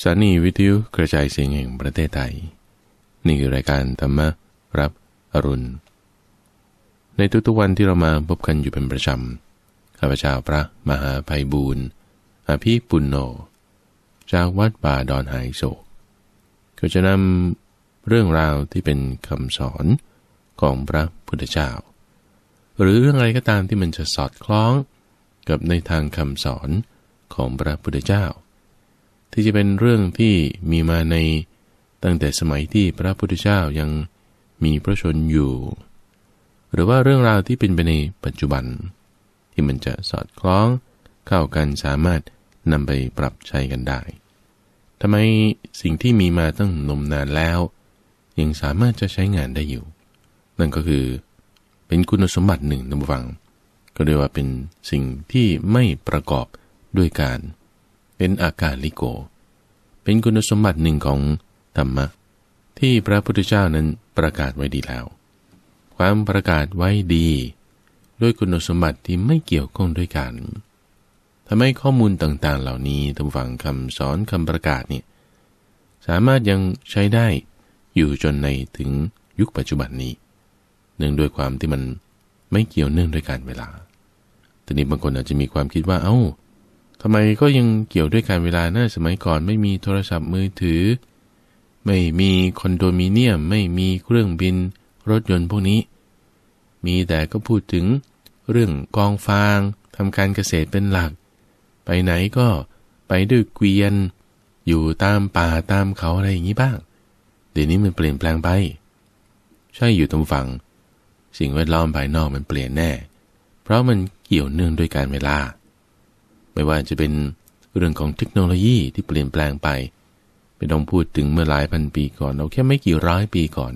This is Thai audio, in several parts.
สถานีวิทยุกระจายเสียงแห่งประเทศไทย นี่คือรายการธรรมรับอรุณในทุกๆวันที่เรามาพบกันอยู่เป็นประจำข้าพเจ้าพระมหาภัยบูรณ์อภิปุณโญจากวัดป่าดอนหายโศกก็จะนำเรื่องราวที่เป็นคำสอนของพระพุทธเจ้า หรือเรื่องอะไรก็ตามที่มันจะสอดคล้องกับในทางคำสอนของพระพุทธเจ้าที่จะเป็นเรื่องที่มีมาในตั้งแต่สมัยที่พระพุทธเจ้ายังมีพระชนอยู่ หรือว่าเรื่องราวที่เป็นไปในปัจจุบันที่มันจะสอดคล้องเข้ากันสามารถนำไปปรับใช้กันได้ทำไมสิ่งที่มีมาตั้งนมนานแล้ว ยังสามารถจะใช้งานได้อยู่ นั่นก็คือเป็นคุณสมบัติหนึ่งนะฟังก็เรียกว่าเป็นสิ่งที่ไม่ประกอบด้วยการ เป็นอาการลิโกเป็นคุณสมบัติหนึ่งของธรรมะที่พระพุทธเจ้านั้นประกาศไว้ดีแล้ว ความประกาศไว้ดี ด้วยคุณสมบัติที่ไม่เกี่ยวข้องด้วยกันทำให้ข้อมูลต่างๆเหล่านี้ทำฝังคำสอนคำประกาศเนี่ยสามารถยังใช้ได้อยู่จนในถึงยุคปัจจุบันนี้เนื่องด้วยความที่มันไม่เกี่ยวเนื่องด้วยการเวลาทีนี้บางคนอาจจะมีความคิดว่าเอา้าทำไมก็ยังเกี่ยวด้วยการเวลาหน้าสมัยก่อนไม่มีโทรศัพท์มือถือ ไม่มีคอนโดมิเนียม ไม่มีเครื่องบินรถยนต์พวกนี้ มีแต่ก็พูดถึงเรื่องกองฟางทำการเกษตรเป็นหลัก ไปไหนก็ไปด้วยเกวียน อยู่ตามป่าตามเขาอะไรอย่างนี้บ้าง เดี๋ยวนี้มันเปลี่ยนแปลงไป ใช่อยู่ตรงฝั่ง สิ่งแวดล้อมภายนอกมันเปลี่ยนแน่ เพราะมันเกี่ยวเนื่องด้วยการเวลาไม่ว่าจะเป็นเรื่องของเทคโนโลยีที่เปลี่ยนแปลงไปไม่ต้องพูดถึงเมื่อหลายพันปีก่อนเราแค่ไม่กี่ร้อยปีก่อน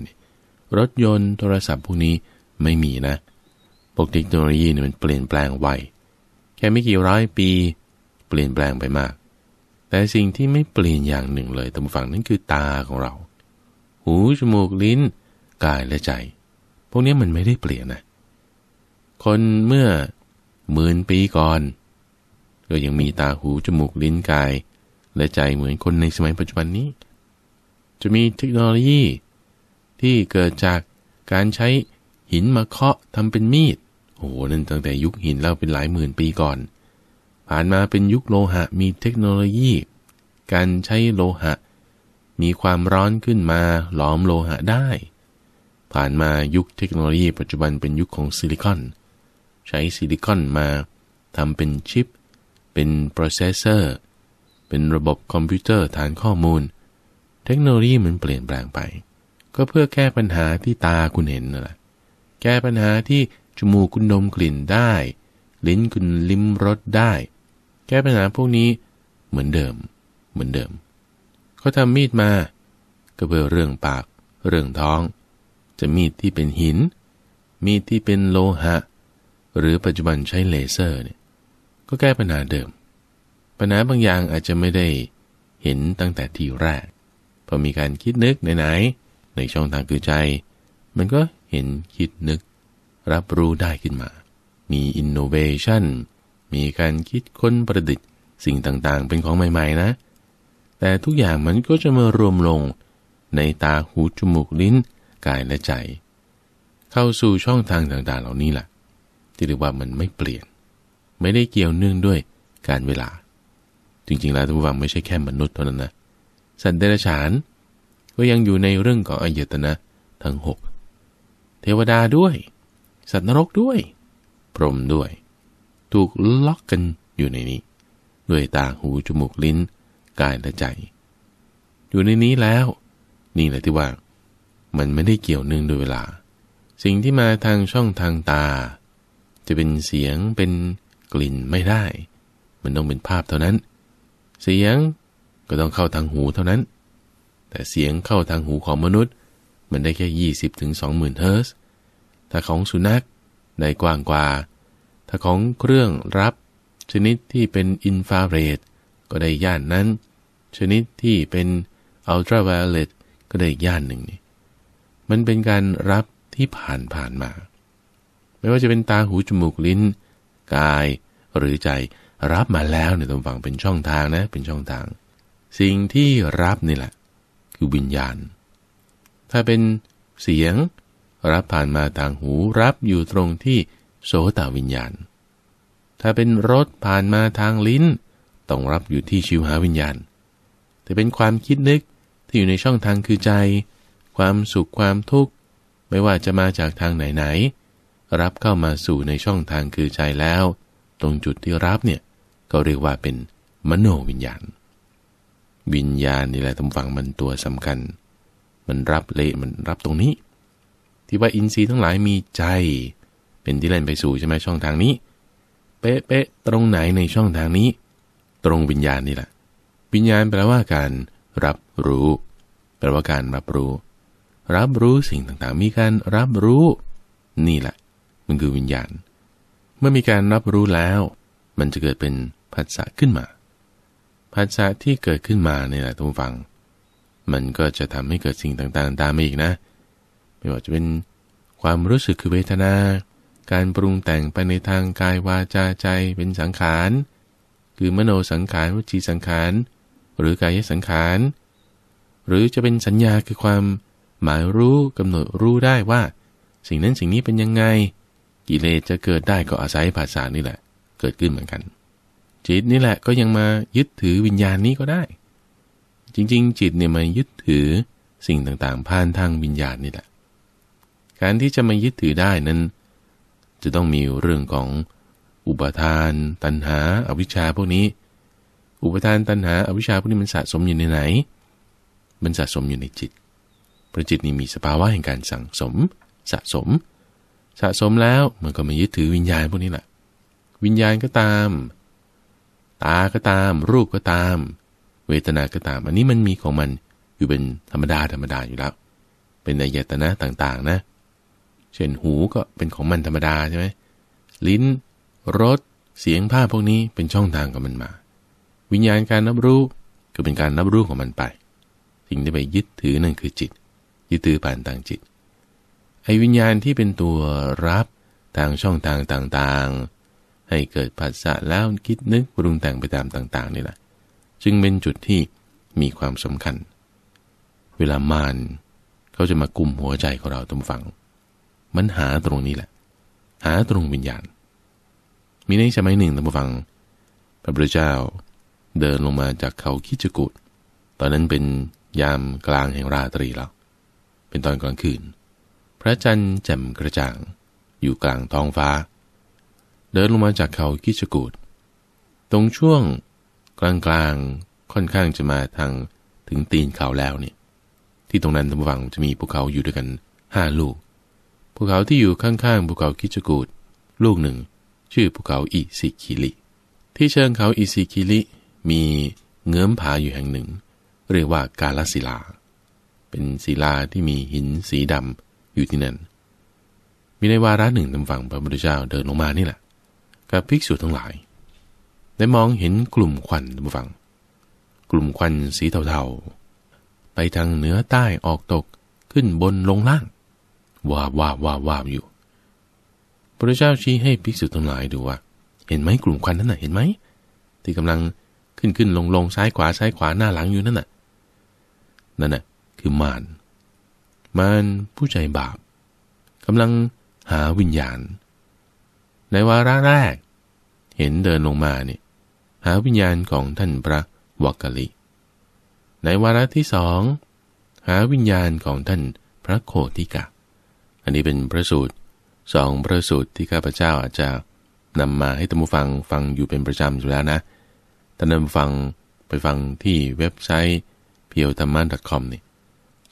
รถยนต์โทรศัพท์พวกนี้ไม่มีนะพวกเทคโนโลยีเนี่ยมันเปลี่ยนแปลงไว แค่ไม่กี่ร้อยปี เปลี่ยนแปลงไปมาก แต่สิ่งที่ไม่เปลี่ยนอย่างหนึ่งเลยตามฝั่งนั่นคือตาของเรา หู จมูก ลิ้น กาย และใจ พวกนี้มันไม่ได้เปลี่ยนนะ คนเมื่อหมื่นปีก่อนก็ยังมีตาหูจมูกลิ้นกาย และใจเหมือนคนในสมัยปัจจุบันนี้ จะมีเทคโนโลยี ที่เกิดจากการใช้หินมาเคาะทำเป็นมีด โอ้โหนั่นตั้งแต่ยุคหินเราเป็นหลายหมื่นปีก่อน ผ่านมาเป็นยุคโลหะ มีเทคโนโลยี การใช้โลหะ มีความร้อนขึ้นมาหลอมโลหะได้ ผ่านมายุคเทคโนโลยีปัจจุบันเป็นยุคของซิลิคอน ใช้ซิลิคอนมาทำเป็นชิปเป็นโปรเซสเซอร์เป็นระบบคอมพิวเตอร์ฐานข้อมูล เทคโนโลยีมันเปลี่ยนแปลงไป ก็เพื่อแก้ปัญหาที่ตาคุณเห็นนั่นแหละแก้ปัญหาที่จมูกคุณดมกลิ่นได้ ลิ้นคุณลิ้มรสได้ แก้ปัญหาพวกนี้เหมือนเดิม เหมือนเดิมเขาทำมีดมาก็เพื่อเรื่องปากเรื่องท้อง จะมีดที่เป็นหิน มีดที่เป็นโลหะ หรือปัจจุบันใช้เลเซอร์เนี่ยก็แก้ปัญหาเดิม ปัญหาบางอย่างอาจจะไม่ได้เห็นตั้งแต่ทีแรก พอมีการคิดนึกไหนๆในช่องทางคือใจ มันก็เห็นคิดนึก รับรู้ได้ขึ้นมา มีอินโนเวชันมีการคิดค้นประดิษฐ์สิ่งต่างๆเป็นของใหม่ ๆ นะ แต่ทุกอย่างมันก็จะมารวมลงในตาหูจมูกลิ้นกายและใจ เข้าสู่ช่องทางต่างๆ เหล่านี้แหละที่เรียกว่ามันไม่เปลี่ยนไม่ได้เกี่ยวเนื่องด้วยการเวลา จริงๆ แล้วท่านผู้ฟังไม่ใช่แค่มนุษย์เท่านั้นนะสัตว์เดรัจฉานก็ยังอยู่ในเรื่องของอายตนะ ทั้ง6เทวดาด้วย สัตว์นรกด้วย พรหมด้วย ถูกล็อกกันอยู่ในนี้ ด้วยตาหูจมูกลิ้น กายและใจ อยู่ในนี้แล้ว นี่แหละที่ว่ามันไม่ได้เกี่ยวเนื่องด้วยเวลา สิ่งที่มาทางช่องทางตา จะเป็นเสียงเป็นกลิ่นไม่ได้ มันต้องเป็นภาพเท่านั้น เสียงก็ต้องเข้าทางหูเท่านั้น แต่เสียงเข้าทางหูของมนุษย์ มันได้แค่ 20ถึงสองหมื่นเฮิร์สถ้าของสุนัขได้กว้างกว่า ถ้าของเครื่องรับชนิดที่เป็นอินฟราเรดก็ได้ย่านนั้น ชนิดที่เป็นอัลตราไวโอเลตก็ได้ย่านหนึ่งนี่ มันเป็นการรับที่ผ่านผ่านมา ไม่ว่าจะเป็นตาหูจมูกลิ้นกายหรือใจรับมาแล้วเนี่ยตรงฝั่งเป็นช่องทางนะเป็นช่องทาง สิ่งที่รับนี่แหละ คือวิญญาณ ถ้าเป็นเสียงรับผ่านมาทางหูรับอยู่ตรงที่โสตวิญญาณ ถ้าเป็นรสผ่านมาทางลิ้น ต้องรับอยู่ที่ ชิวหาวิญญาณ แต่เป็นความคิดนึกที่อยู่ในช่องทางคือใจ ความสุขความทุกข์ไม่ว่าจะมาจากทางไหนนรับเข้ามาสู่ในช่องทางคือ ใจแล้ว ตรงจุดที่รับเนี่ย ก็เรียกว่าเป็นมโนวิญญาณ วิญญาณนี่แหละทำฟังมันตัวสำคัญ มันรับเละมันรับตรงนี้ ที่ว่าอินทรีย์ทั้งหลายมีใจ เป็นที่เล่นไปสู่ใช่ไหมช่องทางนี้ เป๊ะๆ ตรงไหนในช่องทางนี้ ตรงวิญญาณนี่แหละ วิญญาณแปลว่าการรับรู้ แปลว่าการรับรู้ รับรู้สิ่งต่างๆ มีการรับรู้ นี่แหละมันคือวิญญาณ เมื่อมีการรับรู้แล้ว มันจะเกิดเป็นผัสสะขึ้นมาผัสสะที่เกิดขึ้นมาเนี่ยแหละทุกฟัง มันก็จะทำให้เกิดสิ่งต่างๆตามมาอีกนะ ไม่ว่าจะเป็นความรู้สึกคือเวทนา การปรุงแต่งไปในทางกายวาจาใจเป็นสังขาร คือมโนสังขารวจีสังขาร หรือกายสังขาร หรือจะเป็นสัญญาคือความหมายรู้กำหนดรู้ได้ว่า สิ่งนั้นสิ่งนี้เป็นยังไงกิเลสจะเกิดได้ก็อาศัยภาษานี่แหละ เกิดขึ้นเหมือนกัน จิตนี่แหละก็ยังมายึดถือวิญญาณนี้ก็ได้ จริงๆ จิตเนี่ยมายึดถือสิ่งต่างๆผ่านทางวิญญาณนี่แหละการที่จะมายึดถือได้นั้นจะต้องมีเรื่องของอุปทาน ตัณหาอาวิชชาพวกนี้ อุปทานตัณหาอาวิชชาพวกนี้มันสะสมอยู่ในไหน มันสะสมอยู่ในจิตประจิตนี้มีสภาวะแห่งการสั่งสมสะสมสะสมแล้วมันก็มายึดถือวิญญาณพวกนี้แหละวิญญาณก็ตาม ตาก็ตามรูปก็ตาม เวทนา ก็ตาม อันนี้มันมีของมันอยู่เป็นธรรมดาธรรมดาอยู่แล้ว เป็นอายตนะต่างๆ นะ เช่นหูก็เป็นของมันธรรมดาใช่ไหมลิ้นรสเสียงภาพพวกนี้เป็นช่องทางของมันมา วิญญาณการรับรู้ก็เป็นการรับรู้ของมันไป สิ่งที่ไปยึดถือนั่นคือจิตยึดถือผ่านทางจิตไอ้วิญญาณที่เป็นตัวรับทางช่องทางต่าง ๆ ให้เกิดผัสสะแล้วคิดนึกปรุงแต่งไปตามต่างๆนี่แหละจึงเป็นจุดที่มีความสำคัญ เวลามาน เขาจะมากุมหัวใจของเราตรงฝังมันหาตรงนี้แหละหาตรงวิญญาณมีในสมัยหนึ่งตรงฝัง พระพุทธเจ้าเดินลงมาจากเขาคิจกุฏตอนนั้นเป็นยามกลางแห่งราตรีแล้ว เป็นตอนกลางคืนพระจันทร์แจ่มกระจ่างอยู่กลางท้องฟ้าเดินลงมาจากเขากิจกูดตรงช่วง กลางๆค่อนข้างจะมาทางถึงตีนเขาแล้วเนี่ย ที่ตรงนั้นท้งฝั่งจะมีภูเขาอยู่ด้วยกันห้าลูกภูเขาที่อยู่ข้างๆภูเขากิจกูดลูกหนึ่งชื่อภูเขาอิสิคิลิที่เชิงเขาอิสิคิลิมีเงื้อมผาอยู่แห่งหนึ่ง เรียกว่ากาลศิลา เป็นศิลาที่มีหินสีดำู่ที่นั่นมีในวาระหนึ่งตำฝั่งพระพุทธเจ้าเดินลงมานี่แหละกับภิกษุทั้งหลาย ได้มองเห็นกลุ่มควันตำฝั่งกลุ่มควันสีเทาๆ ไปทางเหนือใต้ออกตกขึ้นบนลงล่างว่าว่าว่าว่าอยู่พระเจ้าชี้ให้ภิกษุทั้งหลายดูว่า เห็นไหมกลุ่มควันนั่นน่ะเห็นไหมที่กำลังขึ้นขึ้นลงลงซ้ายขวาซ้ายขวาหน้าหลังอยู่นั่นน่ะนั่นน่ะ คือมารมันผู้ใจบาป กำลังหาวิญญาณ ในวาระแรก เห็นเดินลงมาเนี่ยหาวิญญาณของท่านพระวักกะลิ ในวาระที่สองหาวิญญาณของท่านพระโคติกะ อันนี้เป็นพระสูตรสองพระสูตรที่ข้าพเจ้าอาจจะนำมาให้ตัมผู้ฟังฟังอยู่เป็นประจำอยู่แล้วนะท่านนำฟังไปฟังที่เว็บไซต์ p พียวธรรมะ .com นี่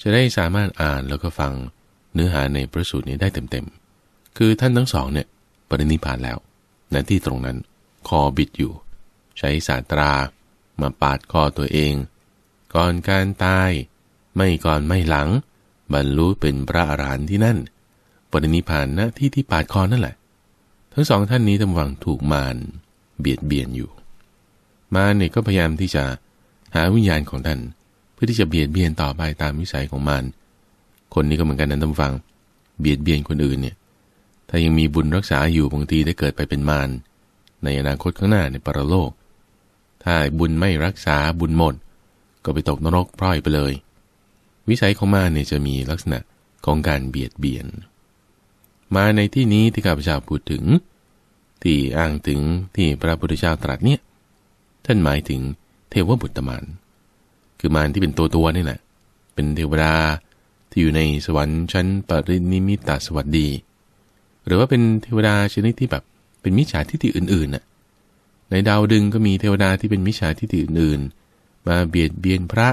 จะได้สามารถอ่านแล้วก็ฟังเนื้อหาในพระสูตรนี้ได้เต็มๆ คือท่านทั้งสองเนี่ยปรินิพานแล้วณที่ตรงนั้นคอบิดอยู่ ใช้สาตรามาปาดคอตัวเอง ก่อนการตายไม่ก่อนไม่หลัง บรรลุเป็นพระอรหันต์ที่นั่นปรินิพานณที่ที่ปาดคอนั่นแหละ ทั้งสองท่านนี้ทำวังถูกมารเบียดเบียนอยู่ มารเนี่ยก็พยายามที่จะหาวิญญาณของท่านพื่อที่จะเบียดเบียนต่อไปตามวิสัยของมันคนนี้ก็เหมือนกันนั้นท่านฟัง เบียดเบียนคนอื่นเนี่ย ถ้ายังมีบุญรักษาอยู่บางทีได้เกิดไปเป็นมาร ในอนาคตข้างหน้าในปรโลก ถ้าบุญไม่รักษาบุญหมด ก็ไปตกนรกพร้อยไปเลย วิสัยของมารเนี่ยจะมีลักษณะของการเบียดเบียน มาในที่นี้ที่ข้าพเจ้าพูดถึง ที่อ้างถึงที่พระพุทธเจ้าตรัสเนี่ย ท่านหมายถึงเทวบุตรมารคือมารที่เป็นตัวตัวนี่แหละเป็นเทวดาที่อยู่ในสวรรค์ชั้น ปรินิมิตาสวัสดี หรือว่าเป็นเทวดาชนิดที่แบบเป็นมิจฉาทิฏฐิอื่นๆน่ะในดาวดึงก็มีเทวดาที่เป็นมิจฉาทิฏฐิอื่นๆ มาเบียดเบียนพระ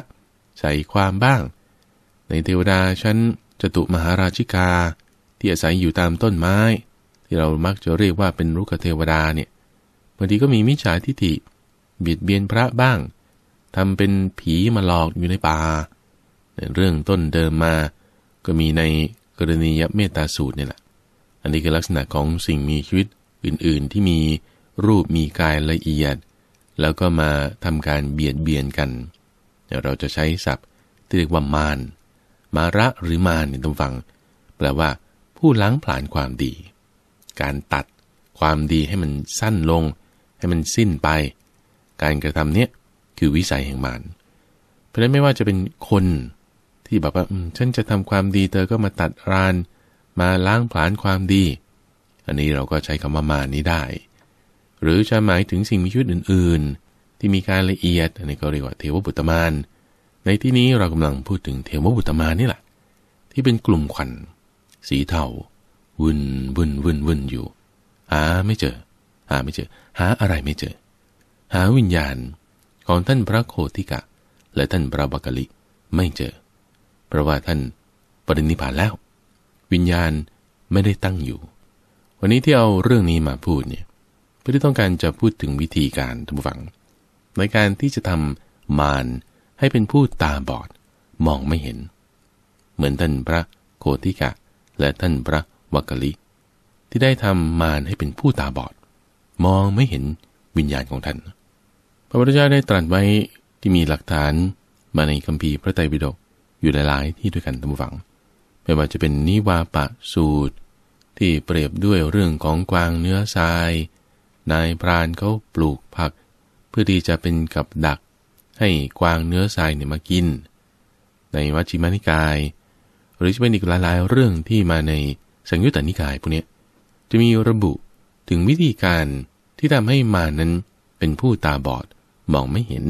ใส่ความบ้าง ในเทวดาชั้นจตุมหาราชิกาที่อาศัยอยู่ตามต้นไม้ ที่เรามักจะเรียกว่าเป็นรุกเทวดาเนี่ยบางทีก็มีมิจฉาทิฏฐิเบียดเบียนพระบ้างทำเป็นผีมาหลอกอยู่ในป่าเรื่องต้นเดิมมา ก็มีในกรณียเมตตาสูตรนี่แหละ อันนี้คือลักษณะของสิ่งมีชีวิตอื่นๆที่มีรูปมีกายละเอียด แล้วก็มาทำการเบียดเบียนกัน เราจะใช้ศัพท์ที่เรียกว่ามาน มาระหรือมานในตำฟัง แปลว่าผู้ล้างผลาญความดี การตัดความดีให้มันสั้นลง ให้มันสิ้นไป การกระทำเนี้ยคือวิสัยแห่งมารเพราะฉะนั้นไม่ว่าจะเป็นคน ที่บอกว่าฉันจะทำความดีเธอก็มาตัดรานมาล้างผลาญความดี อันนี้เราก็ใช้คำว่ามานี้ได้ หรือจะหมายถึงสิ่งมีชีวิตอื่นๆ ที่มีการละเอียดอันนี้ก็เรียกว่าเทวบุตรมารในที่นี้เรากำลังพูดถึงเทวบุตรมารนี่แหละที่เป็นกลุ่มขวันสีเทาวุ่นวุ่นวุ่นวุ่นอยู่หาไม่เจอหาไม่เจอ หาอะไรไม่เจอ หาวิญญาณของท่านพระโคติกะ และท่านพระบักลิไม่เจอ เพราะว่าท่านปรินิพานแล้ว วิญญาณไม่ได้ตั้งอยู่ วันนี้ที่เอาเรื่องนี้มาพูดเนี่ยเพื่อที่ต้องการจะพูดถึงวิธีการทุกฝัง ในการที่จะทำมานให้เป็นผู้ตาบอดมองไม่เห็น เหมือนท่านพระโคติกะ และท่านพระวักลิที่ได้ทำมานให้เป็นผู้ตาบอด มองไม่เห็นวิญญาณของท่านพระพุทธเจ้าได้ตรัสไว้ที่มีหลักฐานมาในคัมภีร์พระไตรปิฎกอยู่หลาย ๆ ที่ด้วยกันตั้งฝังไม่ว่าจะเป็นนิวาปะสูตร ที่เปรียบด้วยเรื่องของกวางเนื้อทราย นายพรานเขาปลูกผัก เพื่อที่จะเป็นกับดักให้กวางเนื้อทรายเนี่ยมากิน ในวัชิมานิกายหรือจะเป็นอีกหลาย ๆ เรื่องที่มาในสังยุตตนิกายพวกนี้จะมีระบุถึงวิธีการที่ทำให้มานั้นเป็นผู้ตาบอดมองไม่เห็น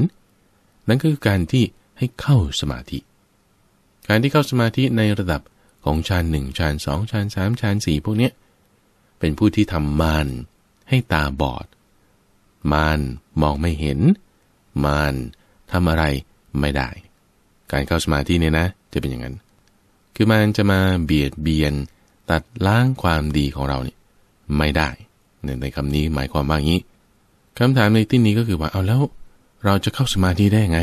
นั่นก็คือการที่ให้เข้าสมาธิ การที่เข้าสมาธิในระดับของฌานหนึ่งฌานสองฌานสามฌานสี่พวกนี้เป็นผู้ที่ทำมานให้ตาบอดมานมองไม่เห็น มานทำอะไรไม่ได้ การเข้าสมาธิเนี่ยนะ จะเป็นอย่างนั้น คือมันจะมาเบียดเบียนตัดล้างความดีของเราเนี่ยไม่ได้ ในคำนี้หมายความว่างี้คำถามในที่นี้ก็คือว่าเอาแล้วเราจะเข้าสมาธิได้ไง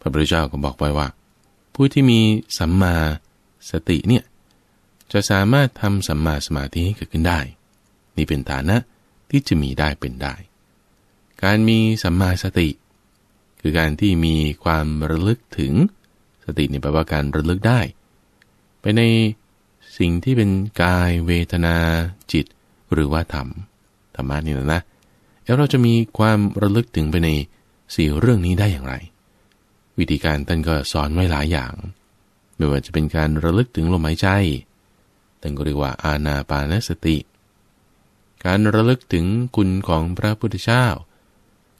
พระพุทธเจ้าก็บอกไว้ว่า ผู้ที่มีสัมมาสติเนี่ยจะสามารถทำสัมมาสมาธิให้เกิดขึ้นได้ นี่เป็นฐานะที่จะมีได้เป็นได้ การมีสัมมาสติ คือการที่มีความระลึกถึงสติในี่แปลว่าการระลึกได้ ไปในสิ่งที่เป็นกายเวทนา จิตหรือว่าธรรมธรรมะนี่นะนะแล้วเราจะมีความระลึกถึงไปในสี่เรื่องนี้ได้อย่างไร วิธีการท่านก็สอนไว้หลายอย่าง ไม่ว่าจะเป็นการระลึกถึงลมหายใจ ท่านก็เรียกว่าอาณาปานสติ การระลึกถึงคุณของพระพุทธเจ้า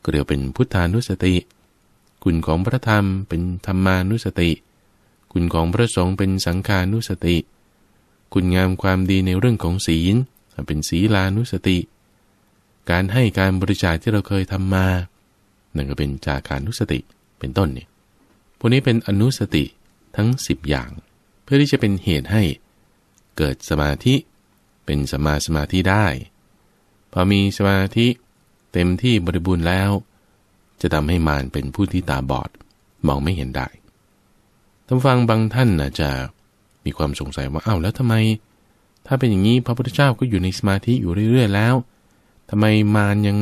ก็เรียกเป็นพุทธานุสติ คุณของพระธรรมเป็นธรรมานุสติ คุณของพระสงฆ์เป็นสังฆานุสติ คุณงามความดีในเรื่องของศีลเป็นศีลานุสติ การให้การบริจาคที่เราเคยทำมานั่นก็เป็นจาการนุสติเป็นต้นเนี่ย พวกนี้เป็นอนุสติทั้ง 10 อย่าง เพื่อที่จะเป็นเหตุให้เกิดสมาธิเป็นสมาสมาธิได้ พอมีสมาธิเต็มที่บริบูรณ์แล้ว จะทำให้มานเป็นผู้ที่ตาบอดมองไม่เห็นได้ท่านฟังบางท่านอาจจะมีความสงสัยว่าอ้าวแล้วทำไม ถ้าเป็นอย่างนี้พระพุทธเจ้าก็อยู่ในสมาธิอยู่เรื่อย ๆแล้วทำไมมารยัง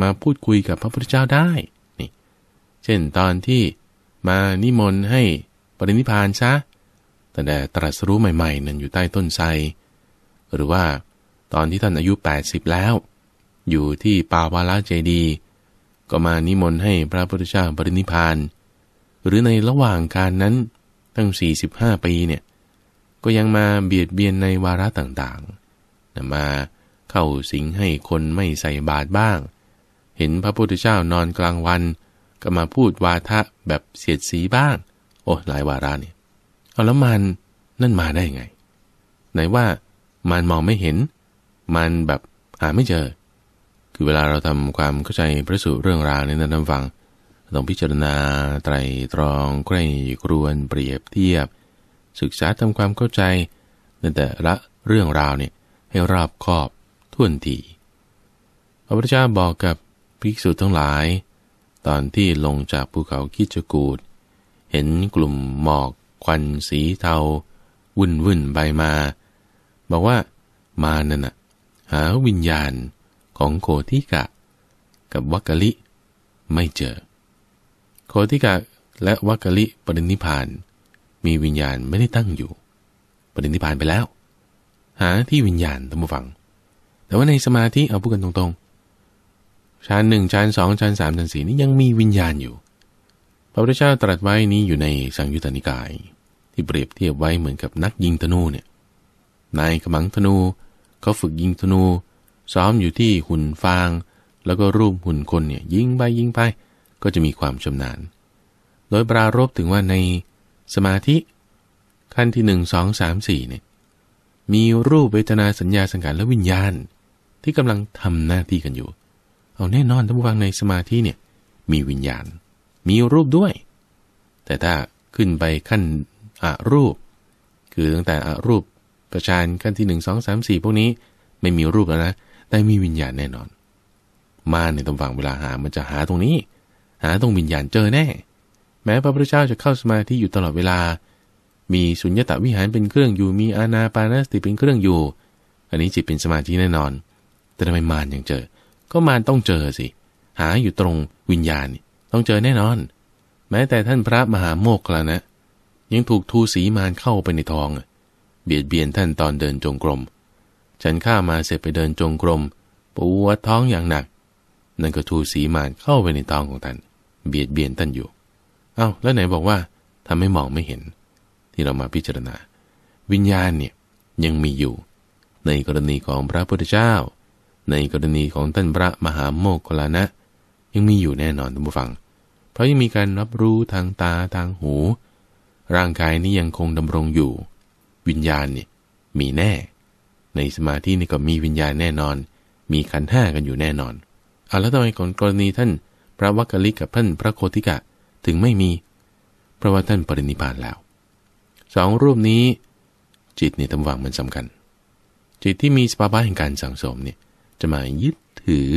มาพูดคุยกับพระพุทธเจ้าได้ นี่ เช่นตอนที่มานิมนต์ให้ปรินิพานซะตแต่ตรัสรู้ใหม่ๆนั่นอยู่ใต้ต้นไทร หรือว่าตอนที่ท่านอายุ 80 แล้ว อยู่ที่ปาวาลาเจดี ก็มานิมนต์ให้พระพุทธเจ้าปรินิพาน หรือในระหว่างการนั้น ตั้ง 45 ปีเนี่ย ก็ยังมาเบียดเบียนในวาระต่างๆ มาเข้าสิงให้คนไม่ใส่บาตรบ้างเห็นพระพุทธเจ้านอนกลางวัน ก็มาพูดวาทะแบบเสียดสีบ้าง โอ้หลายวาระเนี่ยเอาแล้วมันนั่นมาได้ยังไง ไหนว่ามันมองไม่เห็นมันแบบหาไม่เจอ คือเวลาเราทำความเข้าใจพระสูตรเรื่องราวในนั้นฟังต้องพิจารณาไตรตรอง ใกล้กรวนเปรียบเทียบ ศึกษาทำความเข้าใจในแต่ละเรื่องราวเนี่ยให้รอบคอบท่วนทีพระพุทธเจ้าบอกกับภิกษุทั้งหลาย ตอนที่ลงจากภูเขาคิจกูดเห็นกลุ่มหมอกควันสีเทา วุ่นวุ่นใบมา บอกว่ามานั่นน่ะหาวิญญาณของโคทิกะ กับวัคกะลิไม่เจอ โคทิกะและวัคกะลิปรินิพาน มีวิญญาณไม่ได้ตั้งอยู่ ปรินิพานไปแล้ว หาที่วิญญาณตั้งฟัง แต่ว่าในสมาธิ เอาพูดกันตรงๆชั้นหนึ่งชั้นสองชั้นสามชั้นสี่นี่ยังมีวิญญาณอยู่ พระพุทธเจ้าตรัสไว้นี้อยู่ในสังยุตตนิกายที่เปรียบเทียบไว้ เหมือนกับนักยิงธนูเนี่ย นายกำมังธนูเขาฝึกยิงธนู ซ้อมอยู่ที่หุ่นฟาง แล้วก็รูปหุ่นคนเนี่ยยิงไปยิงไปก็จะมีความชำนาญ โดยปรารบถึงว่าในสมาธิ ขั้นที่หนึ่งสองสามสี่เนี่ยมีรูปเวทนาสัญญาสังขารและวิญญาณที่กำลังทำหน้าที่กันอยู่เอาแน่นอนท่านผู้ฟังในสมาธิเนี่ยมีวิญญาณ มีรูปด้วย แต่ถ้าขึ้นไปขั้นอารูป คือตั้งแต่อารูปประชานขั้นที่หนึ่งสองสามสี่พวกนี้ไม่มีรูปแล้วนะแต่มีวิญญาณแน่นอน มาในตำฝังเวลาหามันจะหาตรงนี้ หาตรงวิญญาณเจอแน่ แม้พระพุทธเจ้าจะเข้าสมาธิ อยู่ตลอดเวลา มีสุญญตาวิหารเป็นเครื่องอยู่มีอานาปานสติเป็นเครื่องอยู่ อันนี้จิตเป็นสมาธิแน่นอน แต่ทำไมมานยังเจอก็มารต้องเจอสิ หาอยู่ตรงวิญญาณ ต้องเจอแน่นอน แม้แต่ท่านพระมหาโมกขลานะยังถูกทูสีมารเข้าไปในท้องเบียดเบียนท่านตอนเดินจงกรม ฉันข้ามาเสร็จไปเดินจงกรมปวดท้องอย่างหนัก นั่นก็ทูสีมารเข้าไปในท้องของท่าน เบียดเบียนท่านอยู่เอา้าแล้วไหนบอกว่าทำให้มองไม่เห็น ที่เรามาพิจารณา วิญญาณเนี่ยยังมีอยู่ ในกรณีของพระพุทธเจ้าในกรณีของท่านพระมหาโมกขลานะยังมีอยู่แน่นอนท่านผู้ฟัง เพราะยังมีการรับรู้ทางตาทางหู ร่างกายนี้ยังคงดำรงอยู่ วิญญาณนี่มีแน่ ในสมาธินี่ก็มีวิญญาณแน่นอน มีขันห้ากันอยู่แน่นอนเอาแล้วทำไมก่อนกรณีท่านพระวักกะลิกับท่านพระโคติกะถึงไม่มีเพราะว่าท่านปรินิพานแล้วสองรูปนี้ จิตในตำวังมันสาคัญ จิตที่มีสภาวะแห่งการสังสมเนี่ยจะมายึดถือ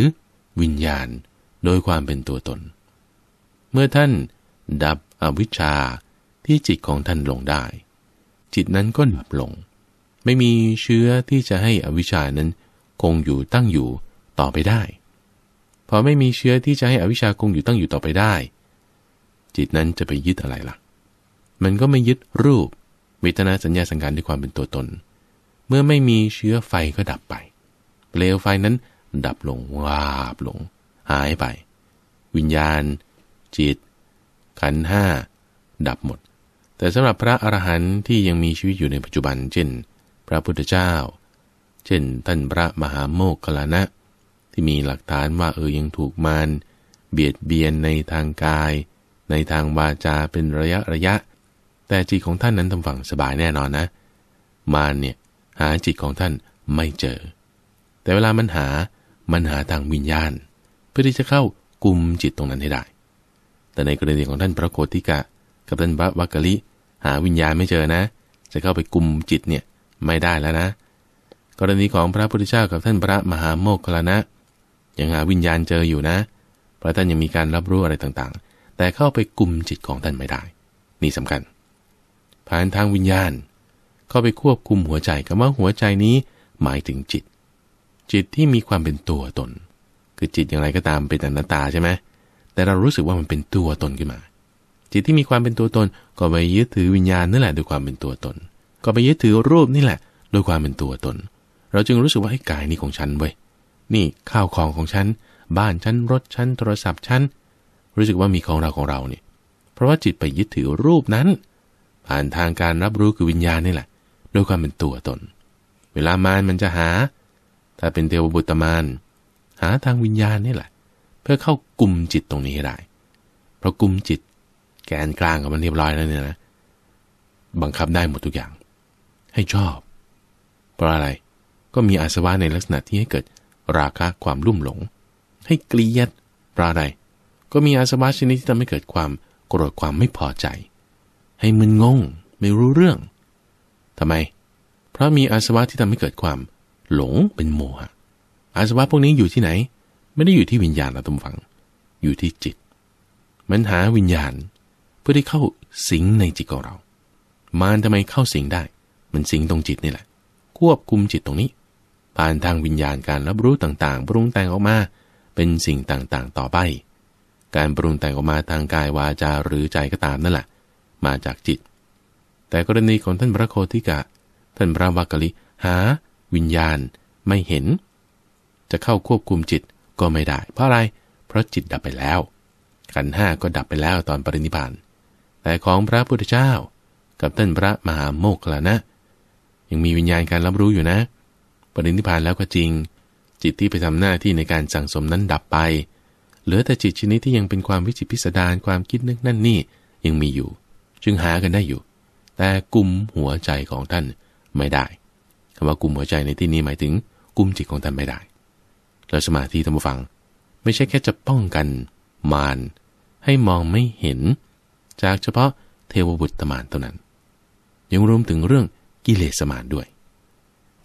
วิญญาณโดยความเป็นตัวตน เมื่อท่านดับอวิชชา ที่จิตของท่านลงได้ จิตนั้นก็ดับลงไม่มีเชื้อที่จะให้อวิชชานั้นคงอยู่ตั้งอยู่ต่อไปได้พอไม่มีเชื้อที่จะให้อวิชชาคงอยู่ตั้งอยู่ต่อไปได้ จิตนั้นจะไปยึดอะไรล่ะ มันก็ไม่ยึดรูปเวทนาสัญญาสังการด้วยความเป็นตัวตน เมื่อไม่มีเชื้อไฟก็ดับไปเปลวไฟนั้นดับลงวาบลงหายไป วิญญาณ จิต ขันห้า ดับหมด แต่สำหรับพระอรหันต์ที่ยังมีชีวิตอยู่ในปัจจุบัน เช่น พระพุทธเจ้า เช่น ท่านพระมหาโมกขลานะที่มีหลักฐานว่าเออยังถูกมารเบียดเบียนในทางกาย ในทางวาจาเป็นระยะระยะ แต่จิตของท่านนั้นทำฝั่งสบายแน่นอนนะ มารเนี่ยหาจิตของท่านไม่เจอแต่เวลามันหา มันหาทางวิญญาณ เพื่อที่จะเข้ากลุ่มจิตตรงนั้นให้ได้ แต่ในกรณีของท่านพระโคติกะกับท่านบะวักะลิหาวิญญาณไม่เจอนะ จะเข้าไปกลุ่มจิตเนี่ยไม่ได้แล้วนะ กรณีของพระพุทธเจ้ากับท่านพระมหาโมคคลานะยังหาวิญญาณเจออยู่นะเพราะท่านยังมีการรับรู้อะไรต่างๆ แต่เข้าไปกลุ่มจิตของท่านไม่ได้ นี่สำคัญ ผ่านทางวิญญาณ เข้าไปควบคุมหัวใจคำว่าหัวใจนี้หมายถึงจิตจิตที่มีความเป็นตัวตน คือจิตอย่างไรก็ตามเป็นอนัตตาใช่ไหมแต่เรารู้สึกว่ามันเป็นตัวตนขึ้นมา จิตที่มีความเป็นตัวตนก็ไปยึดถือวิญญาณนั่นแหละด้วยความเป็นตัวตน ก็ไปยึดถือรูปนี่แหละโดยความเป็นตัวตน เราจึงรู้สึกว่าไอ้กายนี่ของฉันเว้ยนี่ข้าวของของฉัน บ้านฉันรถฉันโทรศัพท์ฉันรู้สึกว่ามีของเราของเราเนี่ยเพราะว่าจิตไปยึดถือรูปนั้น ผ่านทางการรับรู้คือวิญญาณนี่แหละโดยความเป็นตัวตน เวลามานมันจะหาถ้าเป็นเทวบุตรมานหาทางวิญญาณนี่แหละ เพื่อเข้ากลุ่มจิตตรงนี้ได้เพราะกลุ่มจิตแกนกลางกับมันเรียบร้อยแล้วเนี่ยนะ บังคับได้หมดทุกอย่าง ให้ชอบเพราะอะไรก็มีอาสวะในลักษณะที่ให้เกิดราคะความลุ่มหลง ให้เกลียดเพราะอะไรก็มีอาสวะชนิดที่ทำให้เกิดความโกรธความไม่พอใจ ให้มึนงง ไม่รู้เรื่องทำไม เพราะมีอาสวะที่ทำให้เกิดความหลงเป็นโมหะอาสวะพวกนี้อยู่ที่ไหน ไม่ได้อยู่ที่วิญญาณนะทุกฝัง อยู่ที่จิต มันหาวิญญาณเพื่อที่เข้าสิงในจิตของเรามานทำไมเข้าสิงได้ มันสิงตรงจิตนี่แหละ ควบคุมจิตตรงนี้ ผ่านทางวิญญาณการรับรู้ต่างๆ ปรุงแต่งออกมา เป็นสิ่งต่างๆ ต่อไป การปรุงแต่งออกมาทางกายวาจาหรือใจก็ตามนั่นแหละ มาจากจิต แต่กรณีของท่านพระโคติกะ ท่านพระวักกะลิหาวิญญาณไม่เห็น จะเข้าควบคุมจิตก็ไม่ได้เพราะอะไร เพราะจิตดับไปแล้ว ขันห้าก็ดับไปแล้วตอนปรินิพาน แต่ของพระพุทธเจ้า กับท่านพระมหาโมกขลานะ ยังมีวิญญาณการรับรู้อยู่นะ ปรินิพานแล้วก็จริง จิตที่ไปทำหน้าที่ในการสั่งสมนั้นดับไปเหลือแต่จิตชนิดที่ยังเป็นความวิจิตพิสดารความคิดนึกนั่นนี่ยังมีอยู่ จึงหากันได้อยู่ แต่กลุ่มหัวใจของท่านไม่ได้าว่ากลุมหัวใจในที่นี้หมายถึงกลุมจิตของท่านไม่ได้แล้วสมาธิท่านผู้ฟัง ไม่ใช่แค่จะป้องกันมารให้มองไม่เห็น จากเฉพาะเทวบุตรมารเท่านั้น ยังรวมถึงเรื่องกิเลสมารด้วย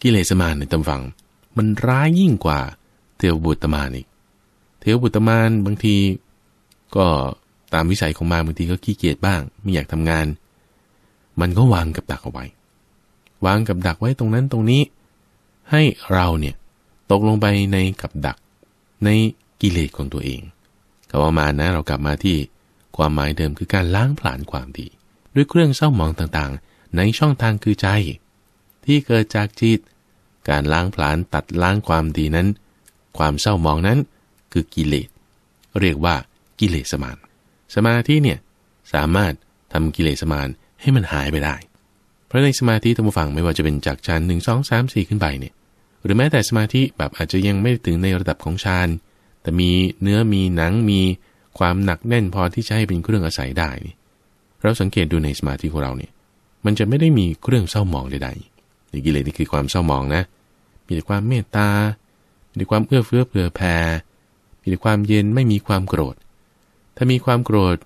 กิเลสมารในตำฟัง มันร้ายยิ่งกว่าเทวบุตรมารอีกเทวบุตรมารบางที ก็ตามวิสัยของมารบางทีก็ขี้เกียจบ้างไม่อยากทำงาน มันก็วางกับตักเอาไว้วางกับดักไว้ตรงนั้นตรงนี้ให้เราเนี่ยตกลงไปในกับดักในกิเลสของตัวเองคำว่ามานะเรากลับมาที่ความหมายเดิมคือการล้างผลาญความดี ด้วยเครื่องเศร้าหมองต่างๆ ในช่องทางคือใจ ที่เกิดจากจิต การล้างผลาญตัดล้างความดีนั้น ความเศร้าหมองนั้นคือกิเลสเรียกว่ากิเลสมานสมาธิเนี่ยสามารถทำกิเลสมานให้มันหายไปได้เพราะในสมาธิทั้งูฟังไม่ว่าจะเป็นจากฌานหนึ่งสองสามสี่ขึ้นไปเนี่ยหรือแม้แต่สมาธิแบบอาจจะยังไม่ถึงในระดับของฌานแต่มีเนื้อมีหนังมีความหนักแน่นพอที่จะให้เป็นเครื่องอาศัยได้ เราสังเกตดูในสมาธิของเราเนี่ยมันจะไม่ได้มีเครื่องเศร้าหมองใดๆในกิเลสนี่คือความเศร้าหมองนะ มีแต่ความเมตตามีแต่ความเอื้อเฟื้อเผื่อแผ่มีแต่ความเย็นไม่มีความโกรธ ถ้ามีความโกรธ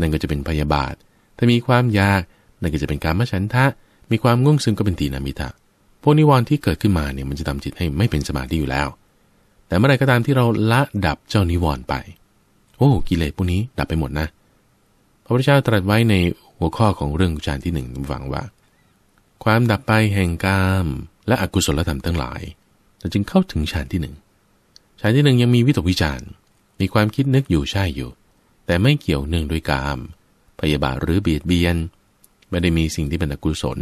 นั่นก็จะเป็นพยาบาท ถ้ามีความอยาก นั่นก็จะเป็นการมฉันทะมีความง่วงซึมก็เป็นตีนามิตะพวกนิวรณ์ที่เกิดขึ้นมาเนี่ยมันจะทำจิตให้ไม่เป็นสมาธิอยู่แล้ว แต่เมื่อไรก็ตามที่เราละดับเจ้านิวรณ์ไป โอ้กิเลสพวกนี้ดับไปหมดนะ พระพุทธเจ้าตรัสไว้ในหัวข้อของเรื่องฌานที่หนึ่งหวังว่า ความดับไปแห่งกาม และอกุศลธรรมทั้งหลายเราจึงเข้าถึงฌานที่หนึ่งฌานที่หนึ่งยังมีวิตกวิจารณ์ มีความคิดนึกอยู่ใช่อยู่ แต่ไม่เกี่ยวเนื่องด้วยกาม พยาบาทหรือเบียดเบียนไม่ได้มีสิ่งที่เป็นอกุศล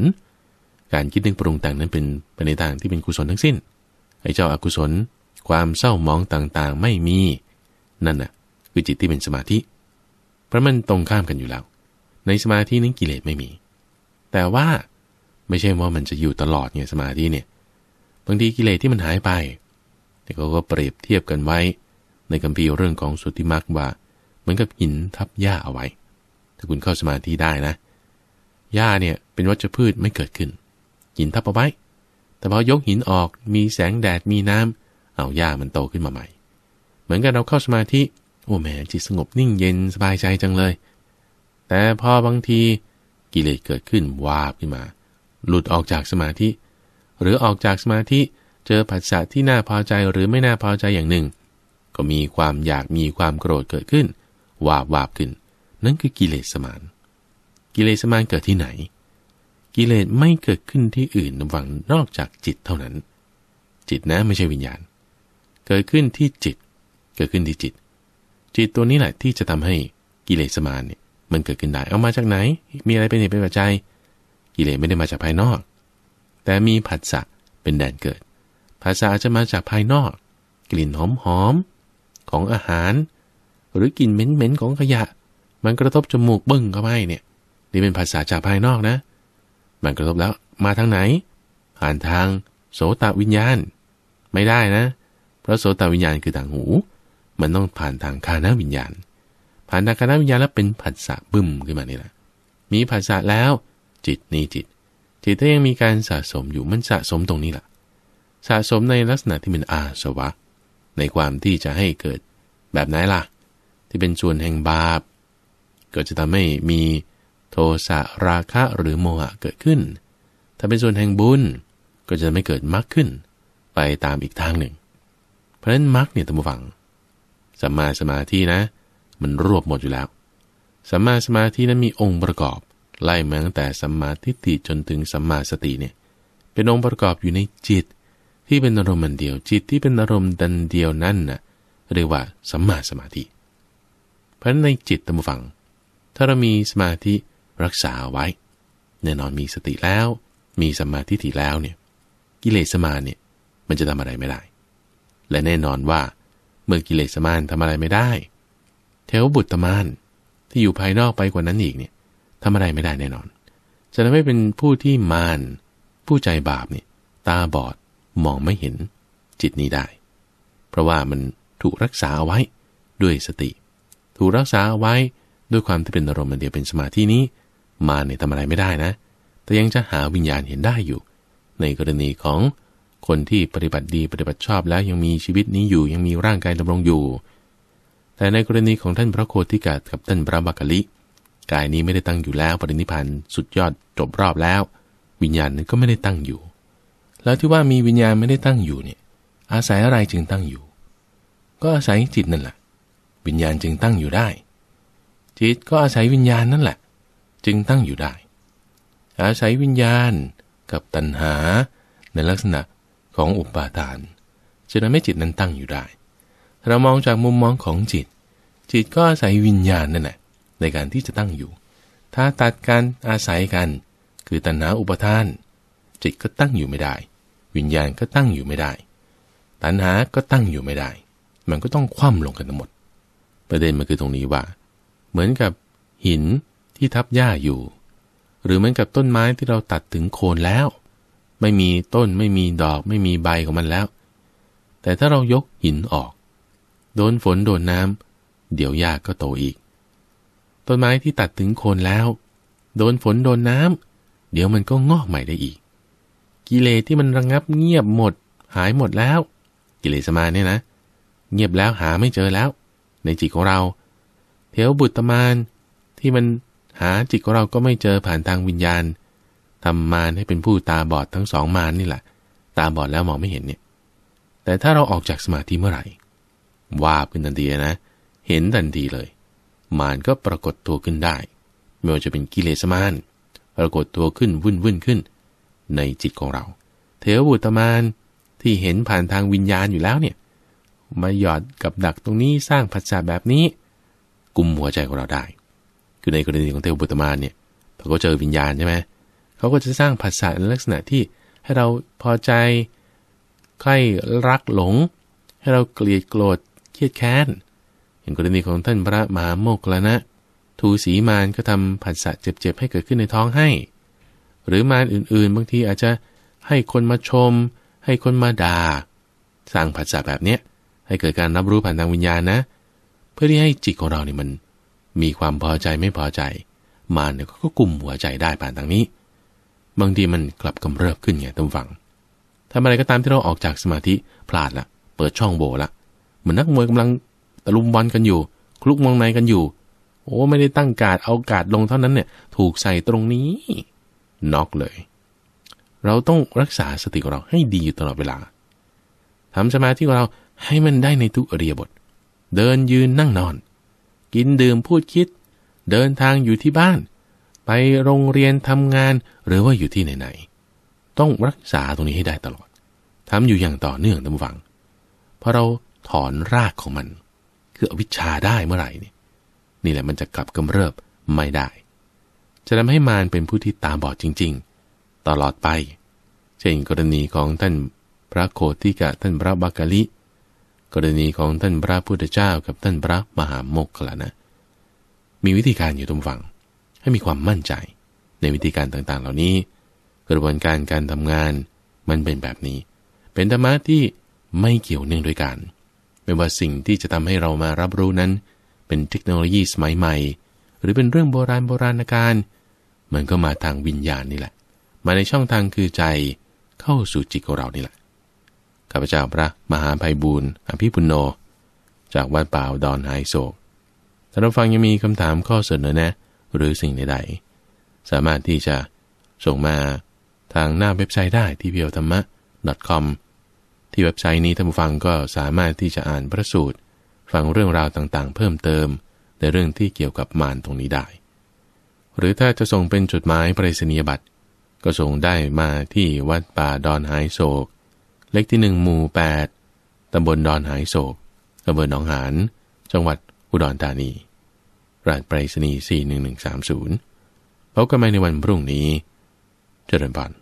การคิดนึกปรุงแต่งนั้นเป็นไปในทางที่เป็นกุศลทั้งสิ้นไอ้เจ้าอากุศล ความเศร้ามองต่างๆไม่มี นั่นน่ะคือจิตที่เป็นสมาธิ เพราะมันตรงข้ามกันอยู่แล้ว ในสมาธินั้นกิเลสไม่มี แต่ว่าไม่ใช่ว่ามันจะอยู่ตลอดไนสมาธิเนี่ย บางทีกิเลสที่มันหายไป แต่เขาก็เปรียบเทียบกันไว้ ในคัมภีร์เรื่องของสุติมรรคว่า เหมือนกับหินทับหญ้าเอาไว้ ถ้าคุณเข้าสมาธิได้นะหญ้าเนี่ยเป็นวัชพืชไม่เกิดขึ้น หินทับเอาไว้แต่พอยกหินออกมีแสงแดดมีน้ำ เอาหญ้ามันโตขึ้นมาใหม่ เหมือนกันเราเข้าสมาธิ โอ้แหมจิตสงบนิ่งเย็นสบายใจจังเลย แต่พอบางทีกิเลสเกิดขึ้นวาบขึ้นมา หลุดออกจากสมาธิ หรือออกจากสมาธิเจอผัสสะที่น่าพอใจหรือไม่น่าพอใจอย่างหนึ่ง ก็มีความอยากมีความโกรธเกิดขึ้น วาบวาบขึ้น นั่นคือกิเลสสมานกิเลสมานเกิดที่ไหน กิเลสไม่เกิดขึ้นที่อื่นหวังนอกจากจิตเท่านั้น จิตนะไม่ใช่วิญญาณ เกิดขึ้นที่จิต เกิดขึ้นที่จิต จิตตัวนี้แหละที่จะทำให้กิเลสมานเนี่ยมันเกิดขึ้นได้ เอามาจากไหน มีอะไรเป็นเหตุเป็นปัจจัย กิเลสไม่ได้มาจากภายนอก แต่มีผัสสะเป็นแดนเกิดผัสสะจจะมาจากภายนอก กลิ่นหอมหอมของอาหาร หรือกลิ่นเหม็นๆของขยะ มันกระทบจมูกบึ้งเข้าไปเนี่ยนี่เป็นภาษาจากภายนอกนะมันกระทบแล้ว มาทางไหน ผ่านทางโสตวิญญาณ ไม่ได้นะ เพราะโสตวิญญาณคือทางหู มันต้องผ่านทางคานวิญญาณ ผ่านทางคานวิญญาณแล้วเป็นผัสสะบึ้มขึ้นมานี่แหละ มีผัสสะแล้ว จิตนี้จิต จิตถ้ายังมีการสะสมอยู่ มันสะสมตรงนี้แหละ สะสมในลักษณะที่เป็นอาสวะ ในความที่จะให้เกิดแบบไหนล่ะ ที่เป็นส่วนแห่งบาปก็จะทำให้มีทสะราคะหรือโมหะเกิดขึ้น ถ้าเป็นส่วนแห่งบุญก็จะไม่เกิดมรรคขึ้น ไปตามอีกทางหนึ่ง เพราะฉะนั้นมรรคเนี่ยตันบูฟังสัมมาสมาธินะ มันรวบหมดอยู่แล้วสัมมาสมาธินั้นมีองค์ประกอบไล่มาตั้งแต่สัมมาทิฏฐิจนถึงสัมมาสติเนี่ยเป็นองค์ประกอบอยู่ในจิตที่เป็นอารมณ์เดียวจิตที่เป็นอารมณ์ดันเดียวนั่นน่ะเรียกว่าสัมมาสมาธิ เพราะในจิตตัมบูฟัง ถ้าเรามีสมาธิรักษาไว้ แน่นอนมีสติแล้ว มีสมาธิถี่แล้วเนี่ย กิเลสมาเนี่ยมันจะทำอะไรไม่ได้ และแน่นอนว่าเมื่อกิเลสมานทำอะไรไม่ได้เทวบุตรมานที่อยู่ภายนอกไปกว่านั้นอีกเนี่ยทำอะไรไม่ได้แน่นอน จะทำให้เป็นผู้ที่มานผู้ใจบาปเนี่ยตาบอดมองไม่เห็นจิตนี้ได้ เพราะว่ามันถูกรักษาเอาไว้ด้วยสติ ถูกรักษาเอาไว้ด้วยความที่เป็นอารมณ์เดียวเป็นสมาธินี้มาเนี่ยทำอะไรไม่ได้นะ แต่ยังจะหาวิญญาณเห็นได้อยู่ ในกรณีของคนที่ปฏิบัติดีปฏิบัติชอบแล้วยังมีชีวิตนี้อยู่ยังมีร่างกายดำรงอยู่ แต่ในกรณีของท่านพระโคติกากับท่านพระบักลิกายนี้ไม่ได้ตั้งอยู่แล้ว ปรินิพานสุดยอดจบรอบแล้ว วิญญาณนั้นก็ไม่ได้ตั้งอยู่ แล้วที่ว่ามีวิญญาณไม่ได้ตั้งอยู่เนี่ย อาศัยอะไรจึงตั้งอยู่ ก็อาศัยจิตนั่นแหละวิญญาณจึงตั้งอยู่ได้ จิตก็อาศัยวิญญาณนั่นแหละจึง ตั้งอยู่ได้ อาศัยวิญญาณกับตัณหาในลักษณะของอุปาทานจะทำให้จิตนั้นตั้งอยู่ได้ เรามองจากมุมมองของจิต จิตก็ อาศัยวิญญาณนั่นแหละในการที่จะตั้งอยู่ ถ้า ตัดการอาศัยกันคือตัณหาอุปาทาน จิตก็ตั้งอยู่ไม่ได้ วิญญาณก็ตั้งอยู่ไม่ได้ ตัณหาก็ตั้งอยู่ไม่ได้ มันก็ต้องคว่ำลงกันทั้งหมด ประเด็นมันคือตรงนี้ว่า เหมือนกับหินที่ทับหญ้าอยู่ หรือเหมือนกับต้นไม้ที่เราตัดถึงโคนแล้ว ไม่มีต้นไม่มีดอกไม่มีใบของมันแล้ว แต่ถ้าเรายกหินออก โดนฝนโดนน้ำเดี๋ยวหญ้าก็โตอีก ต้นไม้ที่ตัดถึงโคนแล้ว โดนฝนโดนน้ำเดี๋ยวมันก็งอกใหม่ได้อีก กิเลสที่มันระงงับเงียบหมดหายหมดแล้ว กิเลสมาเนี่ยนะเงียบแล้วหาไม่เจอแล้ว ในจิตของเราเทวบุตรมานที่มันหาจิตของเราก็ไม่เจอผ่านทางวิญญาณทำมารให้เป็นผู้ตาบอดทั้งสองมารนี่แหละ ตาบอดแล้วมองไม่เห็นเนี่ยแต่ถ้าเราออกจากสมาธิเมื่อไหร่วาบขึ้นทันทีนะ เห็นทันทีเลย มารก็ปรากฏตัวขึ้นได้ไม่ว่าจะเป็นกิเลสมารปรากฏตัวขึ้นวุ่นวุ่นขึ้น ในจิตของเราเทวบุตรมารที่เห็นผ่านทางวิญญาณอยู่แล้วเนี่ยมาหยอดกับดักตรงนี้สร้างผัสสะแบบนี้ กลุ่มหัวใจของเราได้คือในกรณีของเทวบุตรมานเนี่ยเขาก็เจอวิญญาณใช่ไหมเขาก็จะสร้างภาษาในลักษณะที่ให้เราพอใจใคร่รักหลง ให้เราเกลียดโกรธเครียดแค้นอย่างกรณีของท่านพระมหาโมกขลนะทูสีมานก็ทำผัสสะเจ็บๆให้เกิดขึ้นในท้องให้ หรือมานอื่น ๆบางทีอาจจะให้คนมาชม ให้คนมาดา่าสร้างผัสสะแบบเนี้ยให้เกิดการรับรู้ผ่านทางวิญญาณนะเพื่อที่ให้จิตของเราเนี่ยมันมีความพอใจไม่พอใจ มาเนี่ยก็กลุ่มหัวใจได้ผ่านทางนี้ บางทีมันกลับกำเริบขึ้นไงท่านฟังทำอะไรก็ตามที่เราออกจากสมาธิพลาดละเปิดช่องโบละเหมือนนักมวยกำลังตะลุมบอลกันอยู่ คลุกมองในกันอยู่ โอ้ ไม่ได้ตั้งกาดเอากาดลงเท่านั้นเนี่ย ถูกใส่ตรงนี้น็อกเลย เราต้องรักษาสติของเราให้ดีอยู่ตลอดเวลาทำสมาธิของเราให้มันได้ในทุกอริยบทเดินยืนนั่งนอนกินดื่มพูดคิดเดินทางอยู่ที่บ้าน ไปโรงเรียนทำงานหรือว่าอยู่ที่ไหนๆ ต้องรักษาตรงนี้ให้ได้ตลอดทำอยู่อย่างต่อเนื่องตั้งฟังพอเราถอนรากของมันคืออวิชชาได้เมื่อไหร่นี่นี่แหละมันจะกลับกำเริบไม่ได้ จะทำให้มารเป็นผู้ที่ตาบอดจริงๆ ตลอดไป เช่นกรณีของท่านพระโคติกะท่านพระบากาลิกรณีของท่านพระพุทธเจ้ากับท่านพระมหาโมกขลานะ มีวิธีการอยู่ตรงฝั่ง ให้มีความมั่นใจ ในวิธีการต่างๆ เหล่านี้ กระบวนการการทำงานมันเป็นแบบนี้ เป็นธรรมะที่ไม่เกี่ยวเนื่องด้วยกัน ไม่ว่าสิ่งที่จะทำให้เรามารับรู้นั้น เป็นเทคโนโลยีสมัยใหม่ หรือเป็นเรื่องโบราณโบราณการมันก็มาทางวิญญาณนี่แหละ มาในช่องทางคือใจเข้าสู่จิตของเรานี่แหละข้าพเจ้าพระมหาภัยบูรณ์อภิปุโน จากวัดป่าดอนไฮโศกท่านราฟังยังมีคำถามข้อเสนอแนะ หรือสิ่งใดๆสามารถที่จะส่งมาทางหน้าเว็บไซต์ได้ที่เพียวธรรมะ .com ที่เว็บไซต์นี้ท่านผู้ฟังก็สามารถที่จะอ่านพระสูตร ฟังเรื่องราวต่างๆเพิ่มเติมในเรื่องที่เกี่ยวกับมารตรงนี้ได้ หรือถ้าจะส่งเป็นจดหมายไปรษณียบัตร ก็ส่งได้มาที่วัดป่าดอนไฮโศกเล็กที่หนึ่งหมู่แปดตำบลดอนหายโศก อำเภอหนองหาน จังหวัดอุดรธานี รหัสไปรษณีย์ 41130พบกันใหม่ในวันพรุ่งนี้ เจริญพ์